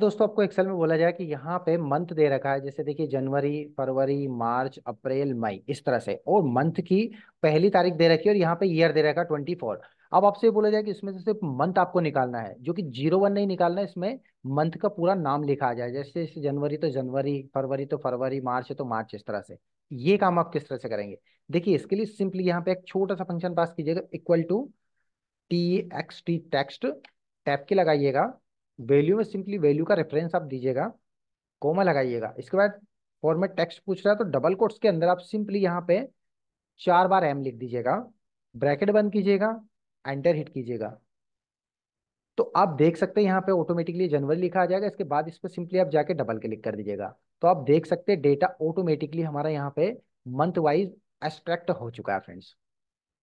दोस्तों आपको एक्सेल में बोला जाए कि यहाँ पे मंथ दे रखा है जैसे देखिए जनवरी फरवरी मार्च अप्रैल मई इस तरह से और मंथ की पहली तारीख दे रखी है और यहाँ पे ईयर दे रखा है ट्वेंटी फोर अब आपसे बोला जाए कि इसमें से सिर्फ मंथ आपको निकालना है जो कि जीरो वन नहीं निकालना है इसमें मंथ का पूरा नाम लिखा जाए जैसे जनवरी तो जनवरी फरवरी तो फरवरी मार्च तो मार्च इस तरह से ये काम आप किस तरह से करेंगे देखिए इसके लिए सिंपली यहाँ पे एक छोटा सा फंक्शन पास कीजिएगा equal to T X T text tap के लगाइएगा वैल्यू में सिंपली वैल्यू का रेफरेंस आप दीजिएगा कोमा लगाइएगा इसके बाद फॉर्मेट टेक्स्ट पूछ रहा है तो डबल कोट्स के अंदर आप सिंपली यहाँ पे चार बार एम लिख दीजिएगा ब्रैकेट बंद कीजिएगा एंटर हिट कीजिएगा तो आप देख सकते हैं यहाँ पे ऑटोमेटिकली जनवरी लिखा आ जाएगा इसके बाद इस पर सिंपली आप जाके डबल क्लिक कर दीजिएगा तो आप देख सकते हैं डेटा ऑटोमेटिकली हमारा यहाँ पे मंथ वाइज एक्सट्रैक्ट हो चुका है फ्रेंड्स